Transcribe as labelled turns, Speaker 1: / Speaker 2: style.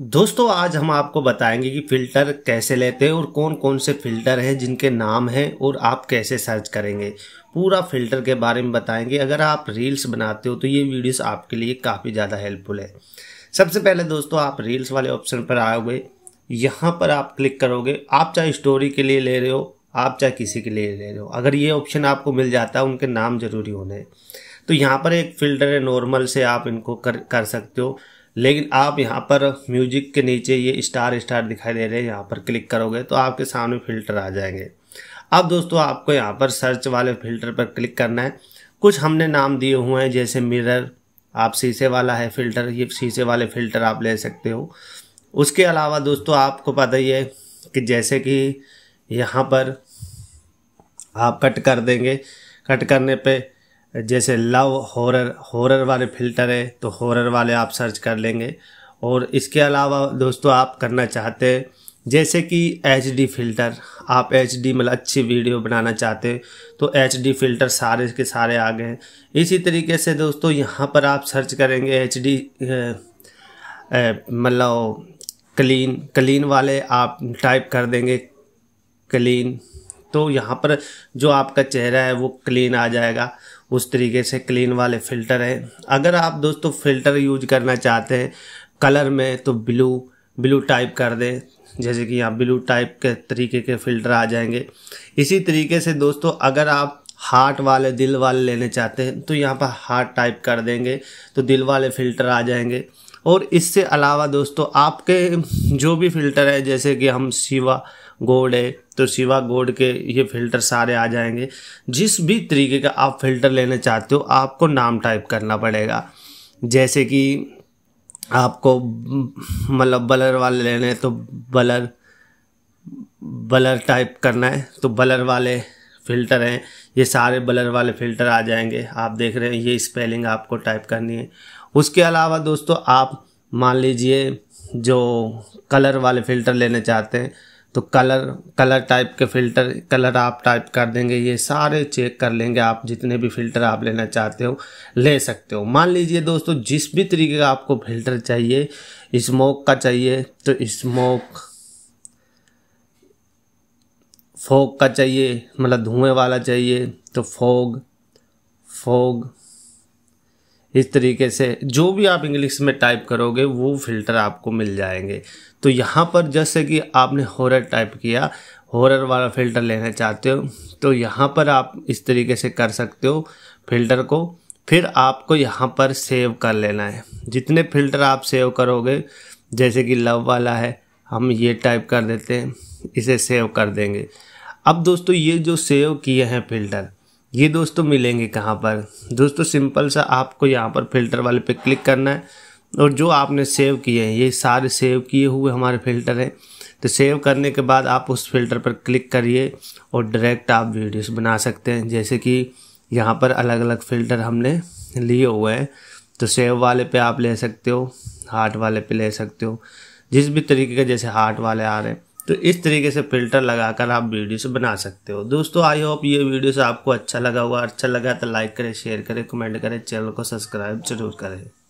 Speaker 1: दोस्तों आज हम आपको बताएंगे कि फ़िल्टर कैसे लेते हैं और कौन कौन से फ़िल्टर हैं जिनके नाम हैं और आप कैसे सर्च करेंगे पूरा फ़िल्टर के बारे में बताएंगे अगर आप रील्स बनाते हो तो ये वीडियोस आपके लिए काफ़ी ज़्यादा हेल्पफुल है सबसे पहले दोस्तों आप रील्स वाले ऑप्शन पर आओगे यहाँ पर आप क्लिक करोगे आप चाहे स्टोरी के लिए ले रहे हो आप चाहे किसी के लिए ले रहे हो अगर ये ऑप्शन आपको मिल जाता है उनके नाम ज़रूरी होने तो यहाँ पर एक फ़िल्टर है नॉर्मल से आप इनको कर कर सकते हो लेकिन आप यहाँ पर म्यूजिक के नीचे ये स्टार स्टार दिखाई दे रहे हैं यहाँ पर क्लिक करोगे तो आपके सामने फिल्टर आ जाएंगे अब दोस्तों आपको यहाँ पर सर्च वाले फिल्टर पर क्लिक करना है कुछ हमने नाम दिए हुए हैं जैसे मिरर आप शीशे वाला है फिल्टर ये शीशे वाले फिल्टर आप ले सकते हो उसके अलावा दोस्तों आपको पता ही है कि जैसे कि यहाँ पर आप कट कर देंगे कट करने पे जैसे लव हॉरर हॉरर वाले फिल्टर है तो हॉरर वाले आप सर्च कर लेंगे और इसके अलावा दोस्तों आप करना चाहते हैं जैसे कि एच डी फ़िल्टर आप एच डी मतलब अच्छी वीडियो बनाना चाहते हैं तो एच डी फ़िल्टर सारे के सारे आ गए हैं इसी तरीके से दोस्तों यहाँ पर आप सर्च करेंगे एच डी मतलब क्लीन क्लीन वाले आप टाइप कर देंगे क्लीन तो यहाँ पर जो आपका चेहरा है वो क्लीन आ जाएगा उस तरीके से क्लीन वाले फ़िल्टर हैं अगर आप दोस्तों फ़िल्टर यूज करना चाहते हैं कलर में तो ब्लू ब्लू टाइप कर दें जैसे कि यहाँ ब्लू टाइप के तरीके के फ़िल्टर आ जाएंगे इसी तरीके से दोस्तों अगर आप हार्ट वाले दिल वाले लेने चाहते हैं तो यहाँ पर हार्ट टाइप कर देंगे तो दिल वाले फ़िल्टर आ जाएंगे और इससे अलावा दोस्तों आपके जो भी फिल्टर है जैसे कि हम शिवा गोड है तो शिवा गोड के ये फिल्टर सारे आ जाएंगे जिस भी तरीके का आप फिल्टर लेना चाहते हो आपको नाम टाइप करना पड़ेगा जैसे कि आपको मतलब बलर वाले लेने तो बलर बलर टाइप करना है तो बलर वाले फिल्टर हैं ये सारे बलर वाले फिल्टर आ जाएंगे आप देख रहे हैं ये स्पेलिंग आपको टाइप करनी है उसके अलावा दोस्तों आप मान लीजिए जो कलर वाले फ़िल्टर लेने चाहते हैं तो कलर कलर टाइप के फ़िल्टर कलर आप टाइप कर देंगे ये सारे चेक कर लेंगे आप जितने भी फ़िल्टर आप लेना चाहते हो ले सकते हो मान लीजिए दोस्तों जिस भी तरीके का आपको फ़िल्टर चाहिए स्मोक का चाहिए तो स्मोक फोग का चाहिए मतलब धुएं वाला चाहिए तो फोग फोग इस तरीके से जो भी आप इंग्लिश में टाइप करोगे वो फिल्टर आपको मिल जाएंगे तो यहाँ पर जैसे कि आपने हॉरर टाइप किया हॉरर वाला फिल्टर लेना चाहते हो तो यहाँ पर आप इस तरीके से कर सकते हो फिल्टर को फिर आपको यहाँ पर सेव कर लेना है जितने फिल्टर आप सेव करोगे जैसे कि लव वाला है हम ये टाइप कर देते हैं इसे सेव कर देंगे अब दोस्तों ये जो सेव किए हैं फिल्टर ये दोस्तों तो मिलेंगे कहाँ पर दोस्तों तो सिंपल सा आपको यहाँ पर फिल्टर वाले पे क्लिक करना है और जो आपने सेव किए हैं ये सारे सेव किए हुए हमारे फिल्टर हैं तो सेव करने के बाद आप उस फिल्टर पर क्लिक करिए और डायरेक्ट आप वीडियोस बना सकते हैं जैसे कि यहाँ पर अलग अलग फ़िल्टर हमने लिए हुए हैं तो सेव वाले पे आप ले सकते हो हार्ट वाले पे ले सकते हो जिस भी तरीके का जैसे हार्ट वाले आ रहे हैं तो इस तरीके से फिल्टर लगाकर आप वीडियो से बना सकते हो दोस्तों आई होप ये से आपको अच्छा लगा हुआ अच्छा लगा तो लाइक करें शेयर करें कमेंट करें चैनल को सब्सक्राइब जरूर करें